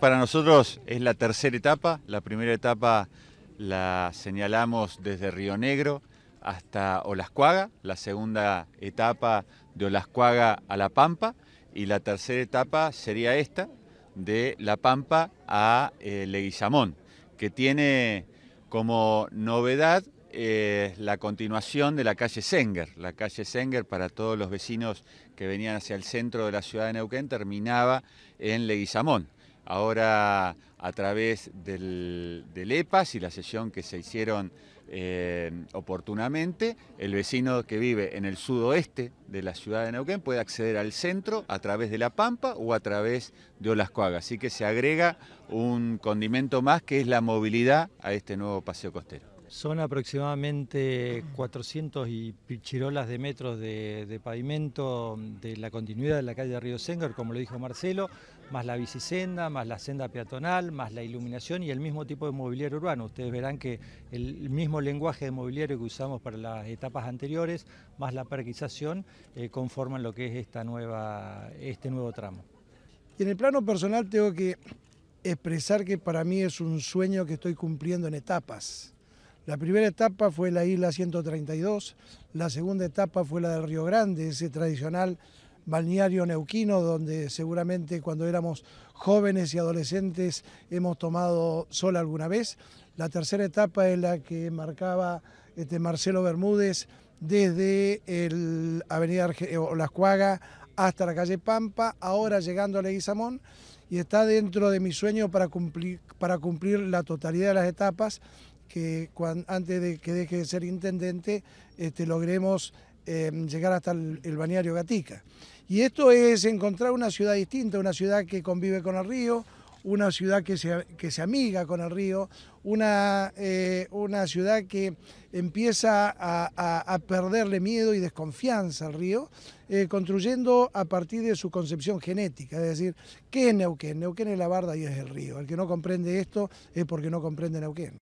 Para nosotros es la tercera etapa. La primera etapa la señalamos desde Río Negro hasta Olascuaga, la segunda etapa de Olascuaga a La Pampa y la tercera etapa sería esta, de La Pampa a eh, Leguizamón, que tiene como novedad eh, la continuación de la calle Senger. La calle Senger, para todos los vecinos que venían hacia el centro de la ciudad de Neuquén, terminaba en Leguizamón ahora a través del, EPAS y la sesión que se hicieron eh, oportunamente, el vecino que vive en el sudoeste de la ciudad de Neuquén puede acceder al centro a través de La Pampa o a través de Olascoaga. Así que se agrega un condimento más que es la movilidad a este nuevo paseo costero. Son aproximadamente 400 y pichirolas de metros de, pavimento de la continuidad de la calle de Río Sengar, como lo dijo Marcelo, más la bicisenda, más la senda peatonal, más la iluminación y el mismo tipo de mobiliario urbano. Ustedes verán que el mismo lenguaje de mobiliario que usamos para las etapas anteriores, más la parquización, eh, conforman lo que es esta nueva, este nuevo tramo. Y en el plano personal tengo que expresar que para mí es un sueño que estoy cumpliendo en etapas. La primera etapa fue la isla 132, la segunda etapa fue la del Río Grande, ese tradicional balneario neuquino donde seguramente cuando éramos jóvenes y adolescentes hemos tomado sol alguna vez. La tercera etapa es la que marcaba este, Marcelo Bermúdez desde el Avenida eh, Las Cuagas hasta la calle Pampa, ahora llegando a Leguizamón y está dentro de mi sueño para cumplir la totalidad de las etapas que antes de que deje de ser intendente este, logremos em, llegar hasta el, Baneario Gatica. Y esto es encontrar una ciudad distinta, una ciudad que convive con el río, una ciudad que se, que se amiga con el río, una, eh, una ciudad que empieza a, perderle miedo y desconfianza al río, eh, construyendo a partir de su concepción genética, es decir, ¿qué es Neuquén? Neuquén es la barda y es el río. El que no comprende esto es porque no comprende Neuquén.